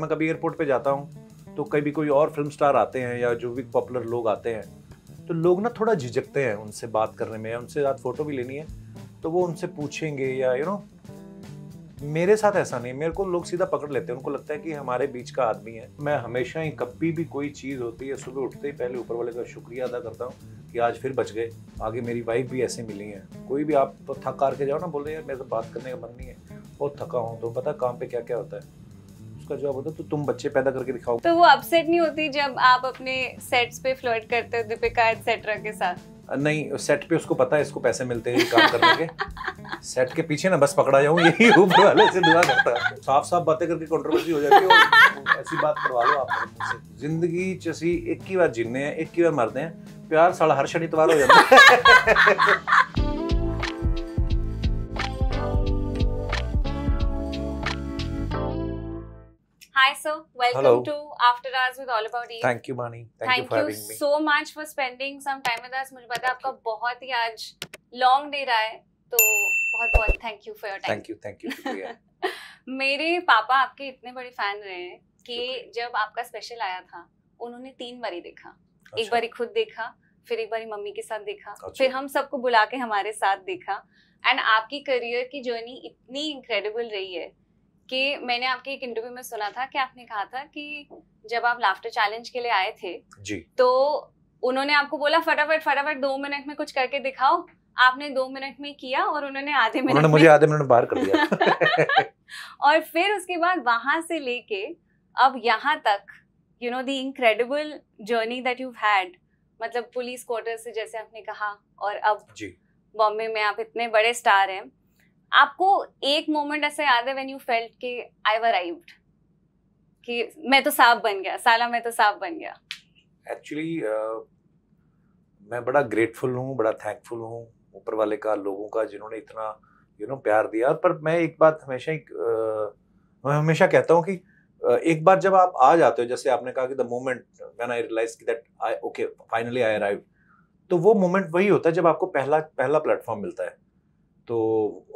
मैं कभी एयरपोर्ट पे जाता हूँ तो कभी कोई और फिल्म स्टार आते हैं या जो भी पॉपुलर लोग आते हैं तो लोग ना थोड़ा झिझकते हैं उनसे बात करने में उनसे साथ फ़ोटो भी लेनी है तो वो उनसे पूछेंगे या यू नो मेरे साथ ऐसा नहीं मेरे को लोग सीधा पकड़ लेते हैं उनको लगता है कि हमारे बीच का आदमी है मैं हमेशा ही कभी भी कोई चीज़ होती है सुबह उठते ही पहले ऊपर वाले का शुक्रिया अदा करता हूँ कि आज फिर बच गए आगे मेरी वाइफ भी ऐसे मिली है कोई भी आप तो थक कर के जाओ ना बोले यार मेरे से बात करने का मन नहीं है बहुत थका हूँ तो पता काम पे क्या क्या होता है उसका जवाब होता तो तुम बच्चे पैदा करके दिखाओ तो वो अपसेट नहीं होती जब आप अपने सेट्स पे फ्लर्ट करते हो दीपिका एटसेट्रा के साथ नहीं सेट पे उसको पता है इसको पैसे मिलते हैं काम करने के सेट के पीछे ना बस पकड़ा जाऊं यही ऊपर वाले से दुआ करता है साफ साफ बातें करके कंट्रोवर्सी हो जाती है ऐसी बात करवा लो आप मुझसे जिंदगी चसी एक ही बार जीने हैं एक ही बार मरते हैं प्यार साला हर शनिवार हो जाता है sir. Welcome Hello. to After Hours with All About Eve. Thank you, Mani. Thank, Thank you for you having me. so much for spending some time with us. मुझे पता है आपका बहुत ही आज long day रहा है तो बहुत बहुत thank you for your time. Thank you, thank you. मेरे पापा आपके इतने बड़े फैन रहे हैं कि जब आपका स्पेशल आया था उन्होंने तीन बारी देखा अच्छा। एक बारी खुद देखा फिर एक बारी मम्मी के साथ देखा अच्छा। फिर हम सबको बुला के हमारे साथ देखा एंड आपकी करियर की जर्नी इतनी इनक्रेडिबल रही है कि मैंने आपके एक इंटरव्यू में सुना था कि आपने कहा था कि जब आप लाफ्टर चैलेंज के लिए आए थे जी तो उन्होंने आपको बोला फटाफट फटाफट दो मिनट में कुछ करके दिखाओ आपने दो मिनट में किया और उन्होंने आधे मिनट उन्होंने मुझे आधे मिनट बाहर कर दिया और फिर उसके बाद वहां से लेके अब यहाँ तक you know the incredible journey that you had मतलब पुलिस क्वार्टर से जैसे आपने कहा और अब बॉम्बे में आप इतने बड़े स्टार हैं आपको एक मोमेंट ऐसा याद है व्हेन यू फेल्ट कि आई वर अराइव्ड कि मैं तो साफ बन गया साला मैं तो साफ बन गया एक्चुअली uh, मैं बड़ा ग्रेटफुल हूँ बड़ा थैंकफुल हूँ ऊपर वाले का लोगों का जिन्होंने इतना यू you नो know, प्यार दिया पर मैं एक बात हमेशा एक uh, मैं हमेशा कहता हूँ कि uh, एक बार जब आप आ जाते हो जैसे आपने कहा कि the moment when I realise की that I okay finally I arrive तो वो मोमेंट वही होता है जब आपको पहला पहला प्लेटफॉर्म मिलता है तो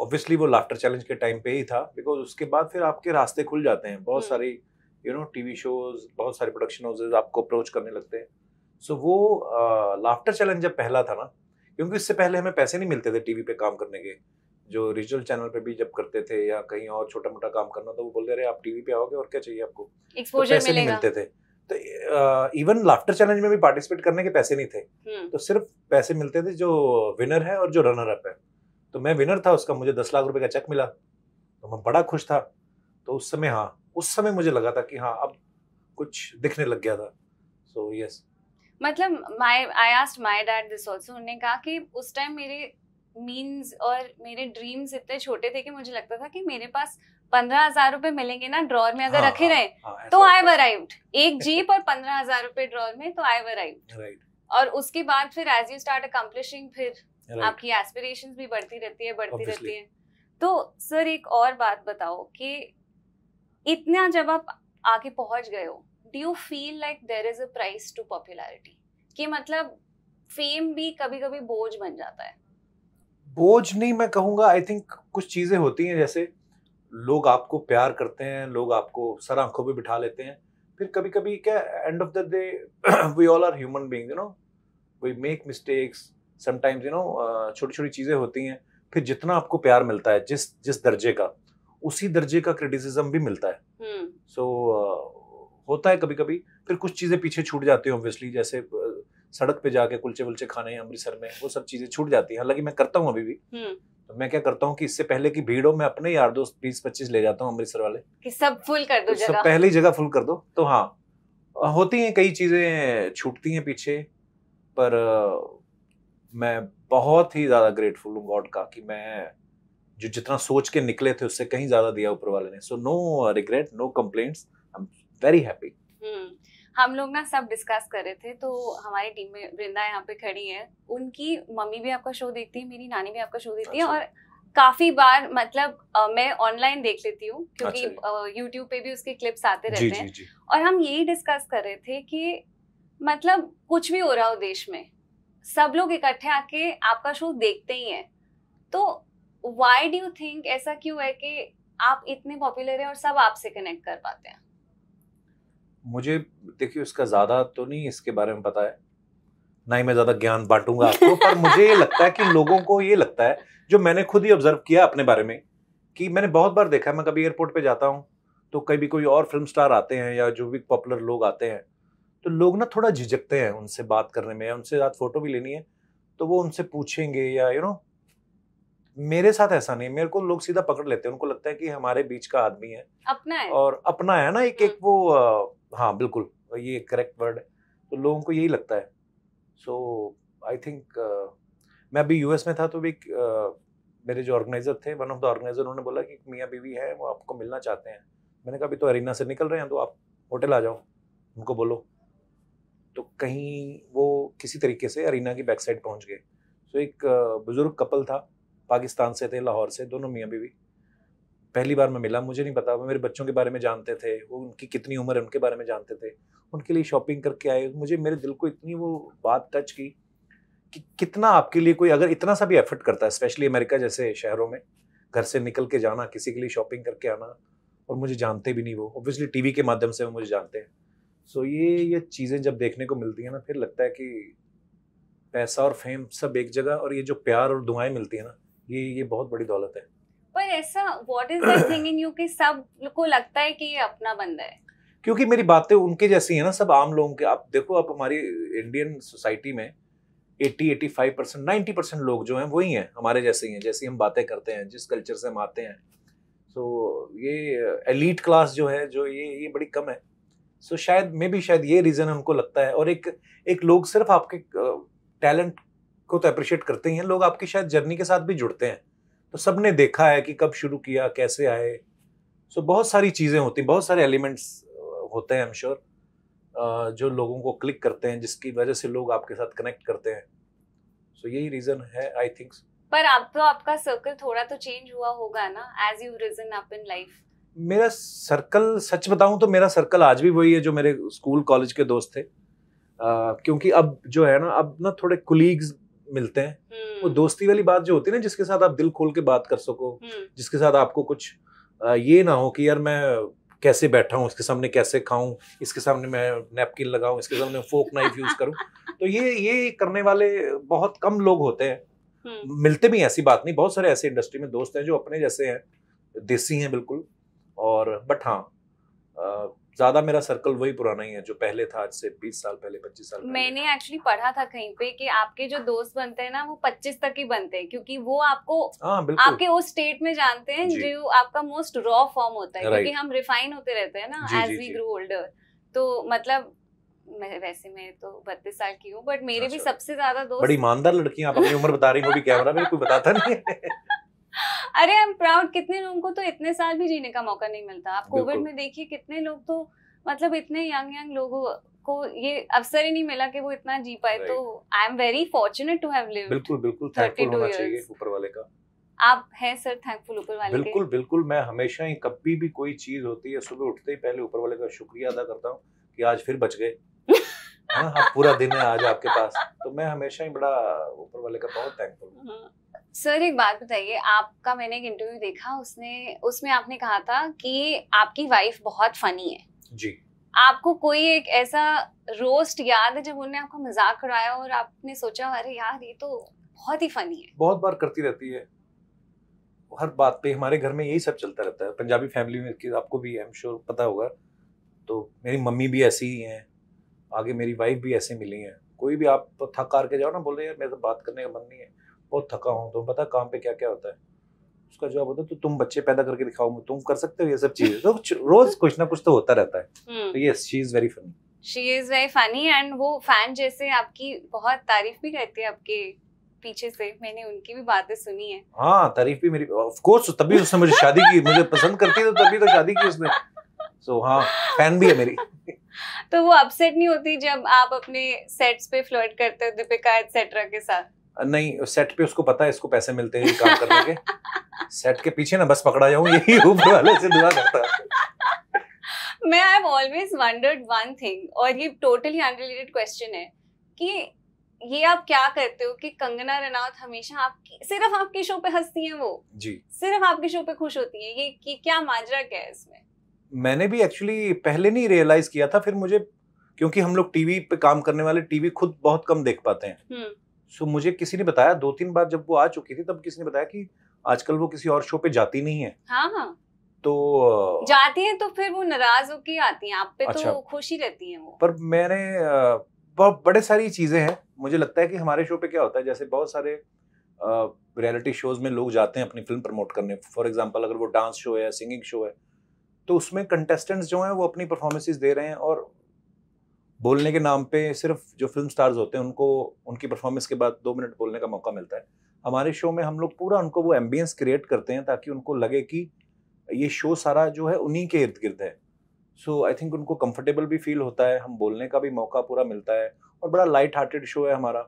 ऑब्वियसली वो लाफ्टर चैलेंज के टाइम पे ही था बिकॉज उसके बाद फिर आपके रास्ते खुल जाते हैं बहुत हम्म। सारी यू नो टीवी शोज बहुत सारे प्रोडक्शन हाउसेज आपको अप्रोच करने लगते हैं सो so, वो लाफ्टर चैलेंज जब पहला था ना क्योंकि इससे पहले हमें पैसे नहीं मिलते थे टीवी पे काम करने के जो रिजनल चैनल पे भी जब करते थे या कहीं और छोटा मोटा काम करना तो वो बोलते रहे आप टीवी पे आओगे और क्या चाहिए आपको तो पैसे नहीं मिलते थे तो इवन लाफ्टर चैलेंज में भी पार्टिसिपेट करने के पैसे नहीं थे हम्म। तो सिर्फ पैसे मिलते थे जो विनर है और जो रनर अप है तो मैं विनर था उसका मुझे दस लाख रुपए का चेक मिला तो मैं बड़ा खुश था तो उस समय हाँ उस समय मुझे लगा था कि हाँ अब कुछ दिखने लग गया था सो so, यस yes. मतलब my I asked my dad this also उन्होंने कहा कि उस टाइम मेरे मींस और मेरे ड्रीम्स इतने छोटे थे कि मुझे लगता था कि मेरे पास पंद्रह हजार रुपए मिलेंगे ना ड्रॉर में अगर हाँ, रखे हाँ, रहे हाँ, हाँ, तो आई वराइव्ड एक जीप और पंद्रह हजार रुपए ड्रॉर में तो आई वराइव्ड और उसके बाद फिर एज यू स्टार्ट अकम्पलिशिंग फिर आपकी एस्पिरेशंस भी बढ़ती रहती है बढ़ती Obviously. रहती है तो सर एक और बात बताओ कि इतना जब आप आके पहुंच गए हो do you feel like there is a price to popularity कि मतलब फेम भी कभी कभी बोझ बन जाता है बोझ नहीं मैं कहूँगा आई थिंक कुछ चीज़ें होती हैं जैसे लोग आपको प्यार करते हैं लोग आपको सर आंखों पर बिठा लेते हैं फिर कभी कभी क्या end of the day we all are human being you know we make mistakes sometimes you know uh, छोटी छोटी चीज़ें होती हैं फिर जितना आपको प्यार मिलता है जिस जिस दर्जे का उसी दर्जे का क्रिटिसिज्म भी मिलता है सो हम्म। so, uh, होता है कभी कभी फिर कुछ चीज़ें पीछे छूट जाती हैं ऑब्वियसली जैसे uh, सड़क पे जाके कुलचे वुलचे खाने हैं अमृतसर में वो सब चीज़ें छूट जाती हैं हालांकि मैं करता हूँ अभी भी हम्म। तो मैं क्या करता हूँ कि इससे पहले की भीड़ हो मैं अपने यार दोस्त बीस पच्चीस ले जाता हूँ अमृतसर वाले कि सब फुल कर दो सब पहली जगह फुल कर दो तो हाँ होती हैं कई चीज़ें छूटती हैं पीछे पर uh, मैं बहुत ही ज़्यादा ग्रेटफुल हूँ गॉड का कि मैं जो जितना सोच के निकले थे उससे कहीं ज़्यादा दिया ऊपर वाले ने so no regret no complaints I am very happy हम लोग ना सब डिस्कस कर रहे थे तो हमारी टीम में वृंदा यहाँ पे खड़ी है उनकी मम्मी भी आपका शो देखती है मेरी नानी भी आपका शो देखती है अच्छा। और काफी बार मतलब आ, मैं ऑनलाइन देख लेती हूँ क्योंकि यूट्यूब अच्छा। पे भी उसके क्लिप्स आते रहते जी, हैं जी, जी. और हम यही डिस्कस कर रहे थे कि मतलब कुछ भी हो रहा हो देश में सब लोग इकट्ठे आके आपका शो देखते ही हैं तो वाई डू यू थिंक ऐसा क्यों है कि आप इतने पॉपुलर हैं और सब आपसे कनेक्ट कर पाते हैं मुझे देखिए उसका ज़्यादा तो नहीं इसके बारे में पता है ना ही मैं ज़्यादा ज्ञान बांटूंगा आपको पर मुझे ये लगता है कि लोगों को ये लगता है जो मैंने खुद ही ऑब्जर्व किया अपने बारे में कि मैंने बहुत बार देखा है मैं कभी एयरपोर्ट पे जाता हूँ तो कभी कोई और फिल्म स्टार आते हैं या जो भी पॉपुलर लोग आते हैं तो लोग ना थोड़ा झिझकते हैं उनसे बात करने में उनसे साथ फोटो भी लेनी है तो वो उनसे पूछेंगे या यू नो मेरे साथ ऐसा नहीं मेरे को लोग सीधा पकड़ लेते हैं उनको लगता है कि हमारे बीच का आदमी है अपना है और अपना है ना एक एक हाँ। वो हाँ बिल्कुल ये करेक्ट वर्ड है तो लोगों को यही लगता है सो आई थिंक मैं अभी यूएस में था तो भी uh, मेरे जो ऑर्गेनाइजर थे वन ऑफ द ऑर्गेनाइजर उन्होंने बोला कि मियाँ बीवी है वो आपको मिलना चाहते हैं मैंने कहा अभी तो अरीना से निकल रहे हैं तो आप होटल आ जाओ उनको बोलो तो कहीं वो किसी तरीके से अरीना की बैक साइड पहुँच गए तो एक बुज़ुर्ग कपल था पाकिस्तान से थे लाहौर से दोनों मियाँ बीवी पहली बार मैं मिला मुझे नहीं पता वो मेरे बच्चों के बारे में जानते थे वो उनकी कितनी उम्र है उनके बारे में जानते थे उनके लिए शॉपिंग करके आए मुझे मेरे दिल को इतनी वो बात टच की कि कितना आपके लिए कोई अगर इतना सा भी एफर्ट करता है स्पेशली अमेरिका जैसे शहरों में घर से निकल के जाना किसी के लिए शॉपिंग करके आना और मुझे जानते भी नहीं वो ऑब्वियसली टीवी के माध्यम से वो मुझे जानते हैं सो ये ये चीज़ें जब देखने को मिलती हैं ना फिर लगता है कि पैसा और फेम सब एक जगह और ये जो प्यार और दुआएं मिलती है ना ये ये बहुत बड़ी दौलत है पर ऐसा what is that thing in you कि सब को लगता है कि ये अपना बंदा है क्योंकि मेरी बातें उनके जैसी है ना सब आम लोगों के आप देखो आप हमारी इंडियन सोसाइटी में 80 85 परसेंट नाइन्टी परसेंट लोग जो हैं वही हैं हमारे जैसे ही हैं जैसी हम बातें करते हैं जिस कल्चर से हम आते हैं so, ये एलीट क्लास जो है जो ये ये बड़ी कम है सो so, शायद मे भी शायद ये रीज़न उनको लगता है और एक एक लोग सिर्फ आपके टैलेंट को तो अप्रिशिएट करते ही हैं लोग आपकी शायद जर्नी के साथ भी जुड़ते हैं तो सब ने देखा है कि कब शुरू किया कैसे आए सो so, बहुत सारी चीज़ें होती हैं बहुत सारे एलिमेंट्स होते हैं एम श्योर sure, जो लोगों को क्लिक करते हैं जिसकी वजह से लोग आपके साथ कनेक्ट करते हैं सो so, यही रीज़न है आई थिंक पर आप तो आपका सर्कल थोड़ा तो चेंज हुआ होगा ना as you risen up in life मेरा सर्कल सच बताऊं तो मेरा सर्कल आज भी वही है जो मेरे स्कूल कॉलेज के दोस्त थे आ, क्योंकि अब जो है ना अब ना थोड़े कुलीग्स मिलते हैं हम्म। वो दोस्ती वाली बात जो होती है ना जिसके साथ आप दिल खोल के बात कर सको हम्म। जिसके साथ आपको कुछ आ, ये ना हो कि यार मैं कैसे बैठा हूँ इसके सामने कैसे खाऊं इसके सामने मैं नैपकिन लगाऊं इसके सामने फोक नाइफ यूज करूँ तो ये ये करने वाले बहुत कम लोग होते हैं हम्म। मिलते भी ऐसी बात नहीं बहुत सारे ऐसे इंडस्ट्री में दोस्त हैं जो अपने जैसे हैं देसी हैं बिल्कुल और बट हाँ ज्यादा मेरा सर्कल वही पुराना ही है जो पहले था आज से 20 साल पहले 25 साल पहले। मैंने एक्चुअली पढ़ा था कहीं पे कि आपके जो दोस्त बनते हैं ना वो 25 तक ही बनते हैं क्योंकि वो आपको आ, हाँ, आपके उस स्टेट में जानते हैं जो आपका मोस्ट रॉ फॉर्म होता है क्योंकि हम रिफाइन होते रहते हैं ना एज वी ग्रो ओल्डर तो मतलब मैं वैसे मैं तो बत्तीस साल की हूँ बट मेरे हाँ, भी सबसे ज्यादा दोस्त बड़ी ईमानदार लड़की आप अपनी उम्र बता रही हो भी कैमरा में कोई बताता नहीं अरे आई एम प्राउड कितने लोगों को तो इतने साल भी जीने का मौका नहीं मिलता आप कोविड में देखिए कितने लोग तो मतलब इतने यंग यंग लोगों को ये अवसर ही नहीं मिला कि वो इतना जी पाए तो I am very fortunate to have lived बिल्कुल बिल्कुल थैंकफुल होना चाहिए ऊपर वाले का आप हैं सर थैंकफुल ऊपर वाले बिल्कुल के? बिल्कुल मैं हमेशा ही कभी भी कोई चीज होती है सुबह उठते ही पहले ऊपर वाले का शुक्रिया अदा करता हूँ कि आज फिर बच गए हाँ, हाँ, पूरा दिन है आज आपके पास तो मैं हमेशा ही बड़ा ऊपर वाले का बहुत थैंकफुल हूँ हाँ। सर एक बात बताइए आपका मैंने एक इंटरव्यू देखा उसने उसमें आपने कहा था कि आपकी वाइफ बहुत फनी है जी आपको कोई एक ऐसा रोस्ट याद है जब उन्होंने आपका मजाक उड़ाया और आपने सोचा अरे यार ये तो बहुत ही फनी है बहुत बार करती रहती है हर बात पे हमारे घर में यही सब चलता रहता है पंजाबी फैमिली में आपको भी आई एम श्योर पता होगा तो मेरी मम्मी भी ऐसी ही हैं आगे मेरी वाइफ भी ऐसे मिली हैं कोई भी आप तो थक हार के जाओ ना बोले यार मेरे से बात करने का मन नहीं है बहुत थका हूँ तो बता काम पे क्या क्या होता है उसका जवाब होता है तो तुम बच्चे पैदा करके दिखाओ मैं तुम कर सकते हो ये सब चीजें तो रोज कुछ ना कुछ तो होता रहता है हम्म। तो yes she is very funny she is very funny and वो फैन जैसे आपकी बहुत तारीफ भी करते हैं आपके पीछे से मैंने उनकी भी बातें सुनी है हाँ तारीफ भी मेरी ऑफ कोर्स तभी उसने मुझे शादी की मुझे पसंद करती है तो तभी तो शादी की उसने सो so, हाँ फैन भी है मेरी तो वो अपसेट नहीं होती जब आप अपने सेट्स पे फ्लर्ट करते हो दीपिका एटसेट्रा के साथ नहीं सेट पे उसको पता है इसको पैसे मिलते हैं काम करने के सेट के पीछे ना बस पकड़ा जाऊं यही ऊपर वाले से दुआ करता मैं I have always wondered one thing और ये टोटली अनरिलेटेड क्वेश्चन है कि ये आप क्या करते हो कि कंगना रनौत हमेशा आपकी सिर्फ आपके शो पे हंसती है वो जी सिर्फ आपके शो पे खुश होती है ये कि क्या माजरा क्या है इसमें मैंने भी एक्चुअली पहले नहीं रियलाइज किया था फिर मुझे क्योंकि हम लोग टीवी पे काम करने वाले टीवी खुद बहुत कम देख पाते हैं हम्म। सो मुझे किसी ने बताया दो तीन बार जब वो आ चुकी थी तब किसी ने बताया कि आजकल वो किसी और शो पे जाती नहीं है हाँ हाँ तो जाती हैं तो फिर वो नाराज होके आती हैं आप पे तो अच्छा, तो खुशी रहती हैं वो पर मैंने बहुत बड़े सारी चीज़ें हैं मुझे लगता है कि हमारे शो पे क्या होता है जैसे बहुत सारे रियलिटी शोज में लोग जाते हैं अपनी फिल्म प्रमोट करने फॉर एग्जाम्पल अगर वो डांस शो है सिंगिंग शो है तो उसमें कंटेस्टेंट्स जो हैं वो अपनी परफॉर्मेंसेस दे रहे हैं और बोलने के नाम पे सिर्फ जो फिल्म स्टार्स होते हैं उनको उनकी परफॉर्मेंस के बाद दो मिनट बोलने का मौका मिलता है हमारे शो में हम लोग पूरा उनको वो एम्बियंस क्रिएट करते हैं ताकि उनको लगे कि ये शो सारा जो है उन्हीं के इर्द गिर्द है सो आई थिंक उनको कंफर्टेबल भी फील होता है हम बोलने का भी मौका पूरा मिलता है और बड़ा लाइट हार्टेड शो है हमारा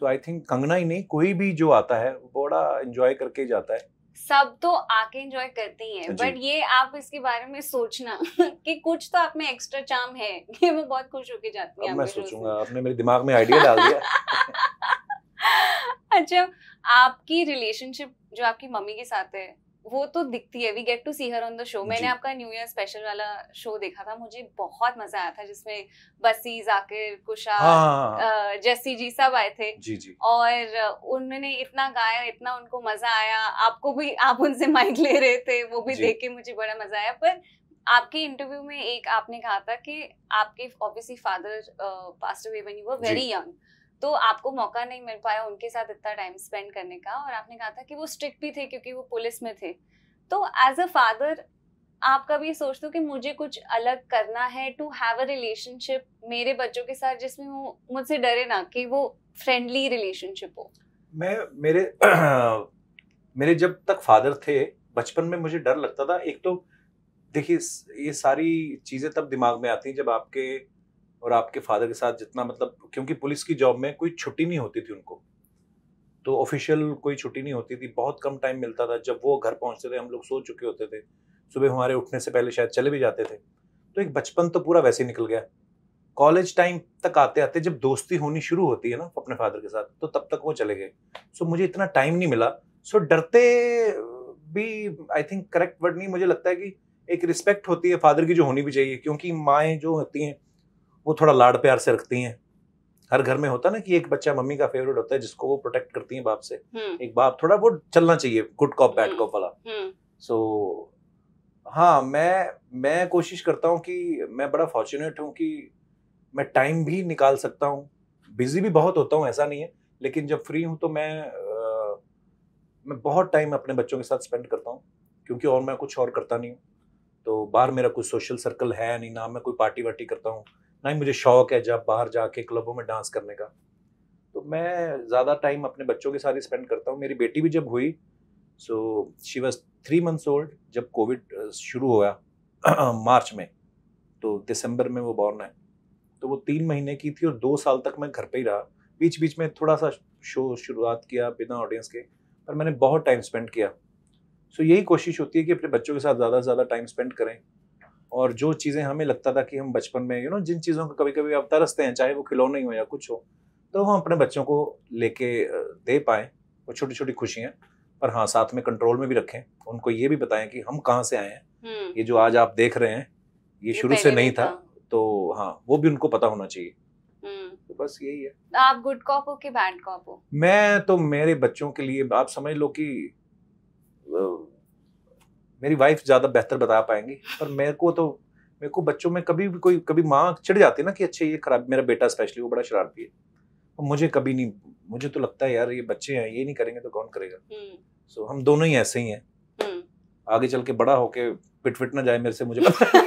सो आई थिंक कंगना ही नहीं कोई भी जो आता है बड़ा इन्जॉय करके जाता है सब तो आके एंजॉय करती हैं बट ये आप इसके बारे में सोचना कि कुछ तो आप में एक्स्ट्रा चाम है कि वो बहुत खुश होके जाती हैं मैं सोचूंगा आपने मेरे दिमाग में आइडिया डाल दिया अच्छा आपकी रिलेशनशिप जो आपकी मम्मी के साथ है वो तो दिखती है we get to see her on the show मैंने आपका न्यू ईयर स्पेशल वाला शो देखा था मुझे बहुत मजा आया था जिसमें बसी जाकिर कुशा हाँ।, हाँ, हाँ। जस्सी जी सब आए थे जी जी और उन्होंने इतना गाया इतना उनको मजा आया आपको भी आप उनसे माइक ले रहे थे वो भी देख के मुझे बड़ा मजा आया पर आपके इंटरव्यू में एक आपने कहा था कि आपके obviously father passed away when you were very young तो आपको मौका नहीं मिल पाया उनके साथ इतना टाइम स्पेंड करने का और आपने कहा था कि वो स्ट्रिक्ट भी थे क्योंकि वो पुलिस में थे तो एज अ फादर आप कभी सोचते हो कि मुझे कुछ अलग करना है टू हैव अ रिलेशनशिप मेरे बच्चों के साथ जिसमें वो मुझसे डरे ना कि वो फ्रेंडली रिलेशनशिप हो मैं मेरे मेरे जब तक फादर थे बचपन में मुझे डर लगता था एक तो देखिए ये सारी चीज़ें तब दिमाग में आती हैं जब आपके और आपके फादर के साथ जितना मतलब क्योंकि पुलिस की जॉब में कोई छुट्टी नहीं होती थी उनको तो ऑफिशियल कोई छुट्टी नहीं होती थी बहुत कम टाइम मिलता था जब वो घर पहुंचते थे हम लोग सो चुके होते थे सुबह हमारे उठने से पहले शायद चले भी जाते थे तो एक बचपन तो पूरा वैसे ही निकल गया कॉलेज टाइम तक आते आते जब दोस्ती होनी शुरू होती है ना अपने फादर के साथ तो तब तक वो चले गए सो so, मुझे इतना टाइम नहीं मिला सो so, डरते भी आई थिंक करेक्ट वर्ड नहीं मुझे लगता है कि एक रिस्पेक्ट होती है फादर की जो होनी भी चाहिए क्योंकि माएँ जो होती हैं वो थोड़ा लाड़ प्यार से रखती हैं हर घर में होता ना कि एक बच्चा मम्मी का फेवरेट होता है जिसको वो प्रोटेक्ट करती है बाप से हम्म। एक बाप थोड़ा वो चलना चाहिए गुड कॉप बैड कॉप वाला सो हम्म। हाँ मैं मैं कोशिश करता हूँ कि मैं बड़ा फॉर्चुनेट हूँ कि मैं टाइम भी निकाल सकता हूँ बिजी भी बहुत होता हूँ ऐसा नहीं है लेकिन जब फ्री हूँ तो मैं आ, मैं बहुत टाइम अपने बच्चों के साथ स्पेंड करता हूँ क्योंकि और मैं कुछ और करता नहीं हूँ तो बाहर मेरा कुछ सोशल सर्कल है नहीं ना मैं कोई पार्टी वार्टी करता हूँ ना ही मुझे शौक है जब बाहर जाके क्लबों में डांस करने का तो मैं ज़्यादा टाइम अपने बच्चों के साथ ही स्पेंड करता हूँ मेरी बेटी भी जब हुई so she was three months old जब कोविड शुरू हुआ मार्च में तो दिसंबर में वो बॉर्न है तो वो तीन महीने की थी और दो साल तक मैं घर पे ही रहा बीच बीच में थोड़ा सा शो शुरुआत किया बिना ऑडियंस के पर मैंने बहुत टाइम स्पेंड किया सो so, यही कोशिश होती है कि अपने बच्चों के साथ ज़्यादा से ज़्यादा टाइम स्पेंड करें और जो चीज़ें हमें लगता था कि हम बचपन में यू नो जिन चीज़ों को कभी कभी आप तरसते हैं चाहे वो खिलौने हो या कुछ हो तो हम अपने बच्चों को लेके दे पाएँ वो छोटी छोटी खुशियाँ पर हाँ साथ में कंट्रोल में भी रखें उनको ये भी बताएं कि हम कहाँ से आए हैं हम्म। ये जो आज आप देख रहे हैं ये, ये शुरू से नहीं था।, था तो हाँ वो भी उनको पता होना चाहिए हम्म। तो बस यही है आप गुड कॉप हो कि बैड कॉप हो मैं तो मेरे बच्चों के लिए आप समझ लो कि मेरी वाइफ ज़्यादा बेहतर बता पाएंगी पर मेरे को तो मेरे को बच्चों में कभी भी कोई कभी माँ चिढ़ जाती है ना कि अच्छा ये खराब मेरा बेटा स्पेशली वो बड़ा शरारती है और मुझे कभी नहीं मुझे तो लगता है यार ये बच्चे हैं ये नहीं करेंगे तो कौन करेगा सो हम्म। so, हम दोनों ही ऐसे ही हैं हम्म। आगे चल के बड़ा होके पिट फिट ना जाए मेरे से मुझे पता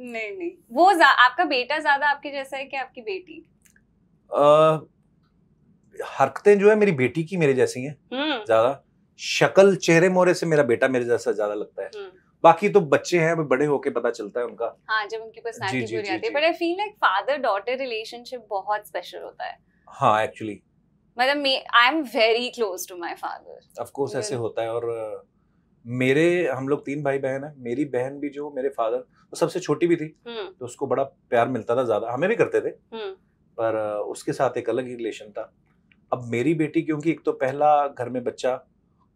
नहीं नहीं वो आपका बेटा ज्यादा आपके जैसा है कि आपकी बेटी हरकतें जो है मेरी बेटी की मेरे जैसी हैं हम्म। ज्यादा शक्ल चेहरे मोहरे से मेरा बेटा मेरे जैसा ज्यादा लगता है हम्म। बाकी तो बच्चे हैं बड़े होके पता चलता है उनका हाँ जब उनकी पर्सनालिटी पूरी आती है but I feel like father daughter relationship बहुत स्पेशल होता है हाँ एक्चुअली मतलब I am very close to my father of course ऐसे होता है और मेरे हम लोग तीन भाई बहन है मेरी बहन भी जो मेरे फादर वो सबसे छोटी भी थी हम्म। तो उसको बड़ा प्यार मिलता था ज्यादा हमें भी करते थे हम्म। पर उसके साथ एक अलग ही रिलेशन था अब मेरी बेटी क्योंकि एक तो पहला घर में बच्चा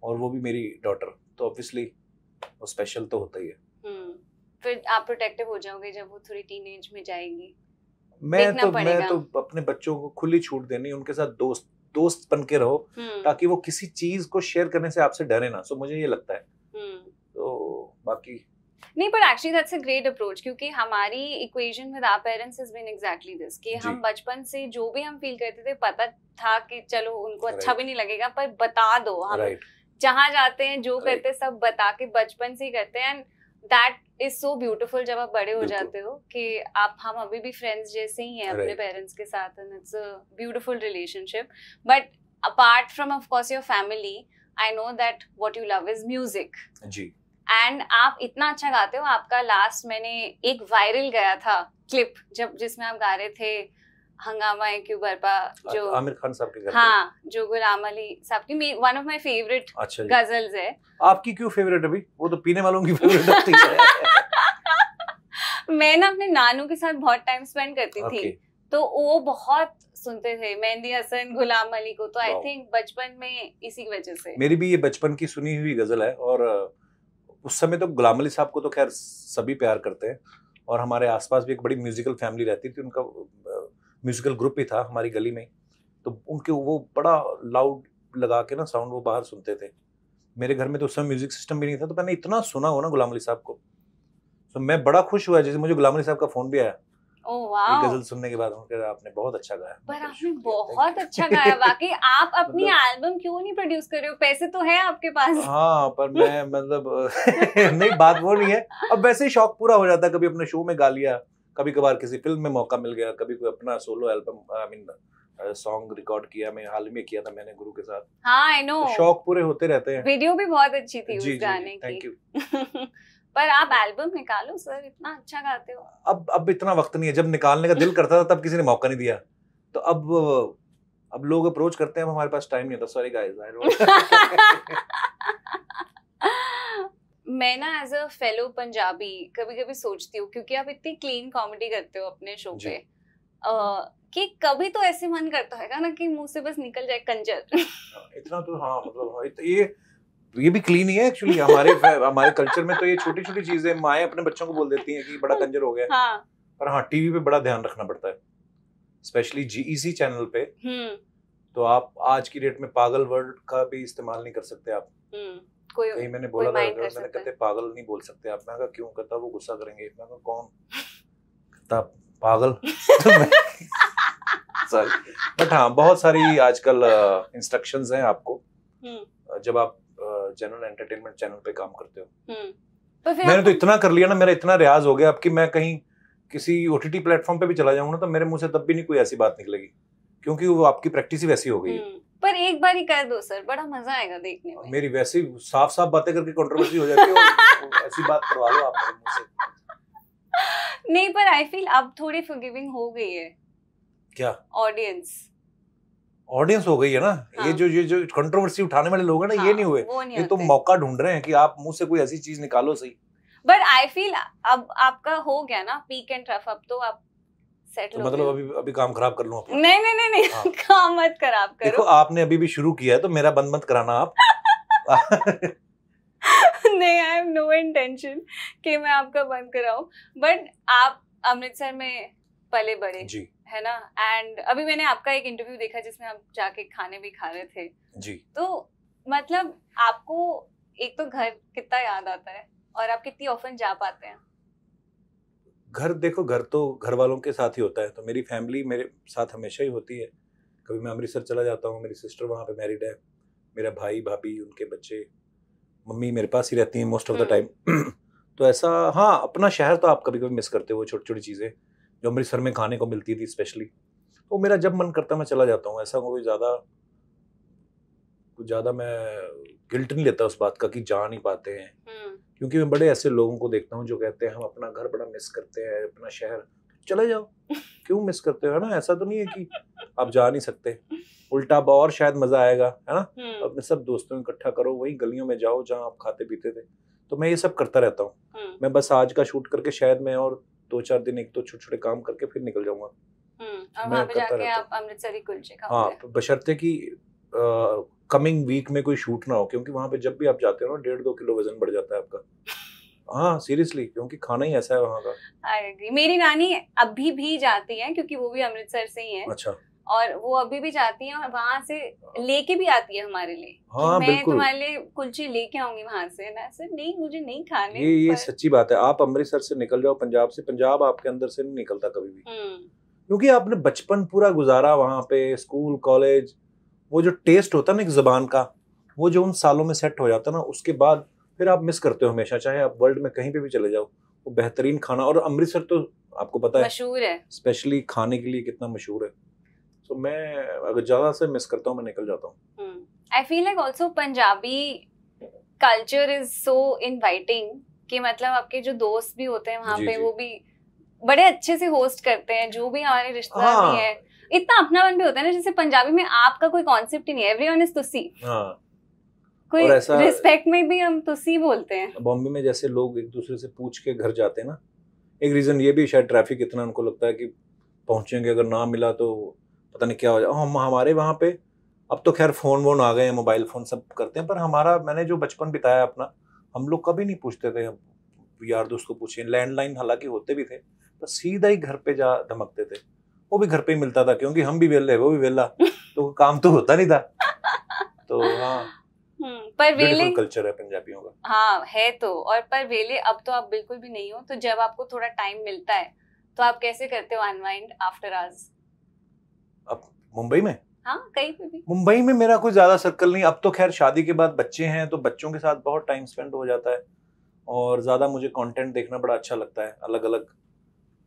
और वो भी मेरी डॉटर तो ऑब्वियसली वो स्पेशल तो होता ही है हम्म, फिर आप प्रोटेक्टिव हो जाओगे जब वो थोड़ी टीनेज में जाएंगी मैं तो मैं तो अपने बच्चों को खुली छूट देनी उनके साथ दोस्त दोस्त बन के रहो हम्म। ताकि वो किसी चीज को शेयर करने से आपसे डरे ना सो मुझे ये लगता है हम्म। तो बाकी नहीं पर actually that's a great approach क्योंकि हमारी equation with our parents has been exactly this कि हम बचपन से जो भी हम फील करते थे पता था कि चलो उनको अच्छा भी नहीं लगेगा पर बता दो हम right. जहाँ जाते हैं जो करते हैं सब बता के बचपन से ही करते हैं and that is so beautiful जब आप बड़े हो जाते हो कि आप हम अभी भी फ्रेंड्स जैसे ही हैं अपने पेरेंट्स के साथ and it's a beautiful relationship but apart from of course your family I know that what you love is music and आप इतना अच्छा गाते हो आपका लास्ट मैंने एक वायरल गया था क्लिप जब जिसमें आप गा रहे थे हंगामा है क्यों बर्पा जो अच्छा, आमिर खान साहब की हाँ जो गुलाम अली साहब की वन ऑफ माय फेवरेट अच्छा गजल्स है आपकी क्यों फेवरेट अभी वो तो पीने वालों की फेवरेट होती है मैं ना अपने नानू के साथ बहुत टाइम स्पेंड करती थी तो वो बहुत सुनते थे मेहंदी हसन गुलाम अली को तो आई थिंक बचपन में इसी वजह से मेरी भी ये बचपन की सुनी हुई गजल है और उस समय तो गुलाम अली साहब को तो खैर सभी प्यार करते हैं और हमारे आसपास भी एक बड़ी म्यूजिकल फैमिली रहती थी उनका म्यूजिकल ग्रुप ही था हमारी गली में तो उनके वो बड़ा लाउड लगा के ना साउंड वो बाहर सुनते थे मेरे घर में तो उस समय म्यूजिक सिस्टम भी नहीं था तो मैंने इतना सुना हो ना गुलाम अली साहब को तो मैं बड़ा खुश हुआ जैसे मुझे गुलाम अली साहब का फ़ोन भी आया oh, गजल सुनने के बाद उन्होंने आपने बहुत अच्छा गाया पर आपने बहुत अच्छा गाया बाकी आप अपनी एल्बम मतलब क्यों नहीं प्रोड्यूस कर रहे हो पैसे तो है आपके पास हाँ पर मैं मतलब नहीं बात वो नहीं है अब वैसे ही शौक पूरा हो जाता है कभी अपने शो में गा लिया कभी कभार किसी फिल्म में मौका मिल गया कभी कोई अपना solo album I mean song record किया मैं हाल में किया था मैंने गुरु के साथ हाँ आई नो तो शौक पूरे होते रहते हैं वीडियो भी बहुत अच्छी थी जी, उस गाने जी, की थैंक यू पर आप एल्बम निकालो सर इतना अच्छा गाते हो अब अब इतना वक्त नहीं है जब निकालने का दिल करता था तब किसी ने मौका नहीं दिया तो अब अब लोग अप्रोच करते हैं हमारे पास टाइम नहीं होता सॉरी गाइस आई डोंट मैं ना एज अ फेलो पंजाबी कभी कभी सोचती हूँ क्योंकि आप इतनी क्लीन कॉमेडी करते हो अपने शो पे कि कभी तो ऐसे मन करता है ना कि मुंह से बस निकल जाए कंजर हाँ, इतना तो हाँ मतलब हाँ, तो ये ये भी क्लीन ही है एक्चुअली हमारे हमारे कल्चर में तो ये छोटी छोटी चीजें माएँ अपने बच्चों को बोल देती हैं कि बड़ा कंजर हो गया हाँ। पर हाँ टीवी पे बड़ा ध्यान रखना पड़ता है स्पेशली जीईसी चैनल पे हम्म। तो आप आज की डेट में पागल वर्ड का भी इस्तेमाल नहीं कर सकते आप हम्म। कोई कहीं मैंने बोला था उन्होंने कहते पागल नहीं बोल सकते आप मैं कहा क्यों कहता वो गुस्सा करेंगे मैं कहा कौन कहता पागल सॉरी बट तो हाँ बहुत सारी आजकल इंस्ट्रक्शंस हैं आपको हम्म। जब आप जनरल एंटरटेनमेंट चैनल पे काम करते हो हम्म। मैंने तो इतना कर लिया ना मेरा इतना रियाज हो गया अब कि मैं कहीं किसी ओ टी टी प्लेटफॉर्म पे भी चला जाऊंगा ना तो मेरे मुंह से तब भी नहीं कोई ऐसी बात निकलेगी क्योंकि वो आपकी प्रैक्टिस ही वैसी हो गई है हम्म। पर एक बार ही कर दो सर बड़ा मजा आएगा देखने में मेरी वैसे साफ साफ बातें करके कंट्रोवर्सी हो जाती है ऐसी बात करवा लो आप मेरे मुझसे नहीं पर आई फील अब थोड़ी फॉरगिविंग हो गई है क्या ऑडियंस ऑडियंस हो गई है ना हाँ. ये जो ये जो कंट्रोवर्सी उठाने वाले लोग हैं ना हाँ, ये नहीं हुए नहीं ये तो मौका ढूंढ रहे हैं कि आप मुंह से कोई ऐसी चीज निकालो सही बट आई फील अब आपका हो गया ना पीक एंड ट्रफ अब तो आप सेटल तो मतलब अभी अभी काम खराब कर लूँ नहीं नहीं नहीं नहीं हाँ। काम मत खराब करो देखो आपने अभी भी शुरू किया है तो मेरा बंद मत कराना आप नहीं आई हैव नो इंटेंशन कि मैं आपका बंद कराऊं बट आप अमृतसर में पले बड़े जी है ना एंड अभी मैंने आपका एक इंटरव्यू देखा जिसमें आप जाके खाने भी खा रहे थे जी तो मतलब आपको एक तो घर कितना याद आता है और आप कितनी ऑफन जा पाते हैं घर देखो घर तो घर वालों के साथ ही होता है तो मेरी फैमिली मेरे साथ हमेशा ही होती है कभी मैं अमृतसर चला जाता हूँ मेरी सिस्टर वहाँ पे मैरिड है मेरा भाई भाभी उनके बच्चे मम्मी मेरे पास ही रहती हैं मोस्ट ऑफ द टाइम तो ऐसा हाँ अपना शहर तो आप कभी कभी मिस करते हो छोटी छोटी चीज़ें जो अमृतसर में खाने को मिलती थी स्पेशली तो मेरा जब मन करता मैं चला जाता हूँ ऐसा कोई ज़्यादा कुछ ज़्यादा मैं गिल्ट नहीं लेता उस बात का कि जा नहीं पाते हैं हम्म। क्योंकि मैं बड़े ऐसे लोगों को देखता हूँ जो कहते हैं हम अपना घर बड़ा मिस करते हैं अपना शहर चले जाओ क्यों मिस करते हो है ना ऐसा तो नहीं है कि आप जा नहीं सकते उल्टा और शायद मजा आएगा है ना हम्म। अपने सब दोस्तों को इकट्ठा करो वही गलियों में जाओ जहाँ आप खाते पीते थे तो मैं ये सब करता रहता हूँ हम्म। मैं बस आज का शूट करके शायद मैं और दो चार दिन एक दो छोटे छोटे काम करके फिर निकल जाऊंगा हम्म, हाँ बशर्ते की कमिंग वीक में कोई शूट ना हो क्योंकि वहाँ पे जब भी आप जाते हो ना डेढ़ दो किलो वजन बढ़ जाता है आपका हाँ सीरियसली क्योंकि खाना ही ऐसा है वहाँ का आई एग्री मेरी नानी अभी भी जाती है क्योंकि वो भी अमृतसर से ही है अच्छा और वो अभी भी जाती है और वहाँ से लेके भी आती है हमारे लिए हाँ, मैं तुम्हारे लिए कुलची लेके आऊंगी वहाँ से ना सर नहीं मुझे नहीं खाने ये ये सच्ची बात है आप अमृतसर से निकल जाओ पंजाब से पंजाब आपके अंदर से नहीं निकलता कभी भी हम्म। क्योंकि आपने बचपन पूरा गुजारा वहाँ पे स्कूल कॉलेज वो जो टेस्ट होता है ना एक ज़बान का वो जो उन सालों में सेट हो जाता है ना उसके बाद फिर आप मिस करते हो हमेशा चाहे आप वर्ल्ड में कहीं पे भी चले जाओ वो बेहतरीन खाना और अमृतसर तो आपको पता है मशहूर है स्पेशली खाने के लिए कितना मशहूर है सो मैं अगर ज़्यादा से मिस करता हूँ मैं निकल जाता हूँ I feel like also Punjabi culture is so inviting कि मतलब आपके जो दोस्त भी होते हैं वहाँ पे वो भी बड़े अच्छे से होस्ट करते हैं जो भी हमारे रिश्तेदार हाँ, भी हैं इतना अपनापन भी होता है ना जैसे पंजाबी में आपका कोई कॉन्सेप्ट ही नहीं है एवरीवन इज तुसी हाँ। कोई रिस्पेक्ट में भी हम तुसी बोलते हैं बॉम्बे में जैसे लोग एक दूसरे से पूछ के घर जाते हैं ना एक रीज़न ये भी शायद ट्रैफिक इतना उनको लगता है कि पहुंचेंगे अगर ना मिला तो पता नहीं क्या हो जाए हम हमारे वहाँ पे अब तो खैर फ़ोन वोन आ गए हैं मोबाइल फ़ोन सब करते हैं पर हमारा मैंने जो बचपन बिताया अपना हम लोग कभी नहीं पूछते थे यार दोस्त को पूछे लैंडलाइन हालांकि होते भी थे पर सीधा ही घर पे जा धमकते थे वो भी घर पे ही मिलता था क्योंकि हम भी वेल्ले वो भी वेला तो काम तो होता नहीं था तो हाँ हम्म, पर वेले कल्चर है पंजाबियों का हाँ है तो और पर वेले अब तो आप बिल्कुल भी नहीं हो तो जब आपको थोड़ा टाइम मिलता है तो आप कैसे करते हो अनवाइंड आफ्टर आज अब मुंबई में हाँ कहीं पे भी मुंबई में मेरा कोई ज्यादा सर्कल नहीं अब तो खैर शादी के बाद बच्चे हैं तो बच्चों के साथ बहुत टाइम स्पेंड हो जाता है और ज्यादा मुझे कंटेंट देखना बड़ा अच्छा लगता है अलग अलग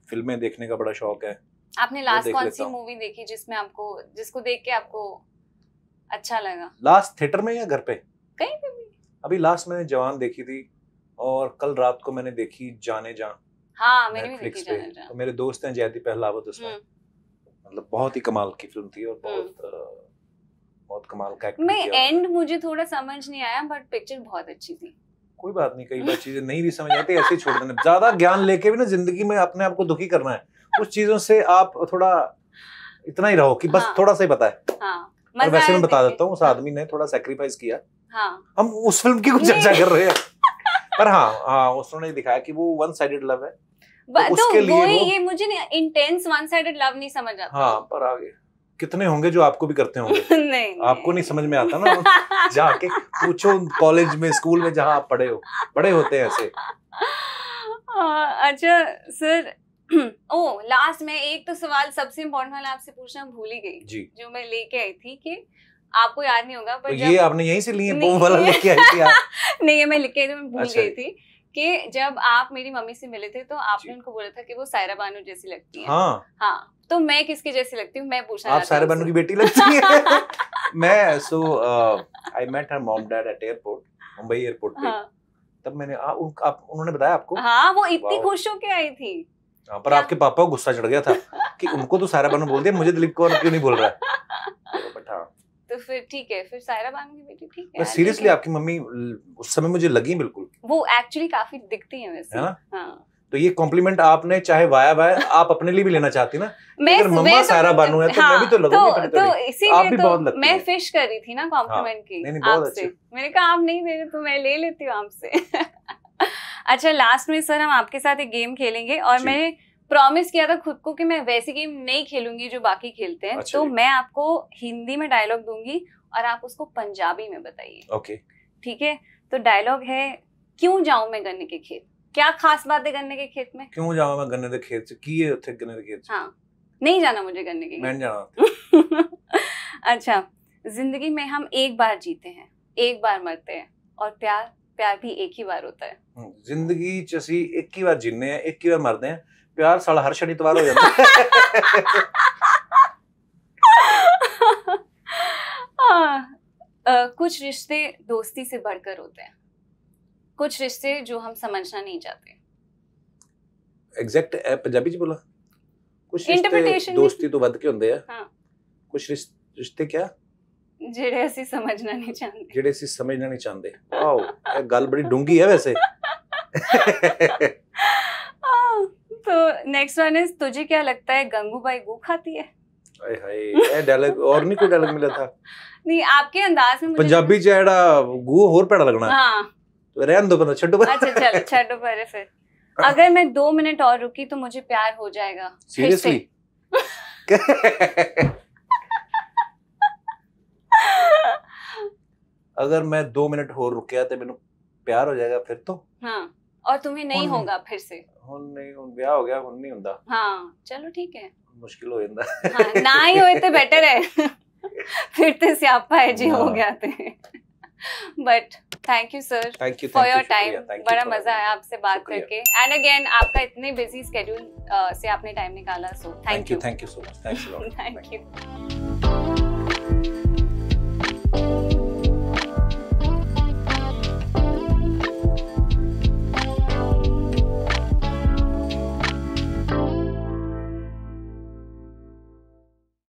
फिल्में देखने का बड़ा शौक है आपने लास्ट कौन सी मूवी देखी जिसमें आपको जिसको देख के आपको अच्छा लगा लास्ट थिएटर में या घर पे कहीं पे भी अभी लास्ट मैंने जवान देखी थी और कल रात को मैंने देखी जाने जा हाँ मैंने भी देखी जाने जा तो मेरे दोस्त हैं जयदीप पहलावत उसमें हम्म। मतलब बहुत ही कमाल की फिल्म थी और हम्म। बहुत बहुत कमाल का मैं एंड मुझे थोड़ा समझ नहीं आया बट पिक्चर बहुत अच्छी थी कोई बात नहीं कई बार चीजें नहीं भी समझ आती ऐसे छोड़ देना ज्यादा ज्ञान लेके भी ना जिंदगी में अपने आप को दुखी करना है कुछ चीजों से आप थोड़ा इतना ही रहो कि बस हाँ, थोड़ा सा ही पता है हाँ, और वैसे मैं बता देता हूँ उस हाँ। आदमी ने थोड़ा सेक्रीफाइस किया हाँ। हम उस फिल्म की कुछ चर्चा कर रहे हैं पर हाँ हाँ उसने दिखाया कि वो वन साइडेड लव है तो, तो वो ही ये मुझे इंटेंस वन साइडेड लव नहीं समझ आता हाँ पर आगे कितने होंगे जो आपको भी करते होंगे नहीं, आपको नहीं समझ में आता ना जाके पूछो कॉलेज में स्कूल में जहाँ आप पढ़े हो बड़े होते हैं ऐसे हाँ, अच्छा सर ओ लास्ट में एक तो सवाल सबसे इम्पोर्टेंट वाला आपसे पूछना भूल ही गई जी जो मैं लेके आई थी कि आपको याद नहीं होगा पर तो ये आपने यहीं से लिए वो वाला लेके आई थी नहीं ये मैं लेके आई थी मैं भूल अच्छा। गई थी कि जब आप मेरी मम्मी से मिले थे तो आपने उनको बोला था कि वो सायरा बानो जैसी लगती है हाँ हाँ तो मैं किसके जैसी लगती हूँ मैं पूछा आप सायरा बानो की बेटी लगती है मैं so I met her mom dad at airport Mumbai airport पे हाँ। तब मैंने आ, उन, आप उन्होंने बताया आपको हाँ वो इतनी खुश होके आई थी हाँ, पर आपके पापा को गुस्सा चढ़ गया था कि उनको तो सारा बानो बोल दिया मुझे दिलीप कौर क्यों नहीं बोल रहा हाँ। तो फिर ठीक है फिर सायरा बानो की बेटी ठीक है सीरियसली आपकी मम्मी उस समय मुझे लगी बिल्कुल वो एक्चुअली काफी दिखती है वैसे हाँ। तो ये कॉम्प्लीमेंट आपने चाहे वाया वाया आप अपने लिए भी लेना चाहती ना मैं मम्मा तो, सारा बानू है तो हाँ, मैं भी तो लगूंगी तो, तो तो मैं फिश कर रही थी ना कॉम्प्लीमेंट हाँ, की नहीं, नहीं, मैंने कहा आप नहीं दे रहे तो मैं ले लेती हूँ आपसे अच्छा लास्ट में सर हम आपके साथ एक गेम खेलेंगे और मैं प्रॉमिस किया था खुद को कि मैं वैसी गेम नहीं खेलूंगी जो बाकी खेलते हैं अच्छा तो मैं आपको हिंदी में डायलॉग दूंगी और आप उसको पंजाबी में बताइए ओके ठीक है तो डायलॉग है क्यों जाऊं मैं गन्ने के खेत क्या खास बात है गन्ने के खेत में क्यों जाऊं मैं गन्ने के खेत से की है उठे गन्ने के खेत से हाँ नहीं जाना मुझे गन्ने के मैं जाना अच्छा जिंदगी में हम एक बार जीते हैं एक बार मरते हैं और प्यार प्यार भी एक ही बार होता है हम्म, जिंदगी च एक ही बार जीने हैं एक ही बार मरते हैं प्यार साल हर ਹਰ ਸ਼ਨੀਤਵਾਰ ਹੋ ਜਾਂਦਾ हाँ कुछ रिश्ते दोस्ती से बढ़कर होते हैं कुछ रिश्ते जो हम समझना नहीं चाहते एग्जैक्ट पंजाबी जी बोला कुछ रिश्ते दोस्ती तो बद के होते हैं हाँ। कुछ रिश्ते क्या ਜਿਹੜੇ ਅਸੀਂ ਸਮਝਣਾ ਨਹੀਂ ਚਾਹੁੰਦੇ ਜਿਹੜੇ ਅਸੀਂ ਸਮਝਣਾ ਨਹੀਂ ਚਾਹੁੰਦੇ ਵਾਓ ਇਹ ਗੱਲ ਬੜੀ ਡੂੰਗੀ ਹੈ ਵੈਸੇ तो नेक्स्ट वन इज तुझे क्या लगता है गंगूबाई गू खाती है हाय हाय ये डायलॉग और नहीं कोई डायलॉग मिला था नहीं आपके अंदाज में पंजाबी च एड़ा गू और पेड़ा लगना हां तो रहन दो बंदा छोड़ो अच्छा चल छोड़ो पर फिर अगर मैं दो मिनट और रुकी तो मुझे प्यार हो जाएगा सीरियसली अगर मैं दो मिनट हो रुक गया तो मेनू प्यार हो जाएगा फिर तो हाँ और तुम्हें नहीं होगा फिर से ਹੁਣ ਨਹੀਂ ਹੁਣ ਵਿਆਹ ਹੋ ਗਿਆ ਹੁਣ ਨਹੀਂ ਹੁੰਦਾ हाँ चलो ठीक है मुश्किल हो जाता हाँ ना ही होए तो बेटर है फिर तो स्यापा है जी हो हाँ। गया थे but thank you sir thank you for your time बड़ा मजा आया आपसे बात करके एंड अगेन आपका इतने बिजी स्केड्यूल से आपने टाइम निकाला so thank you thank you so much thanks thank you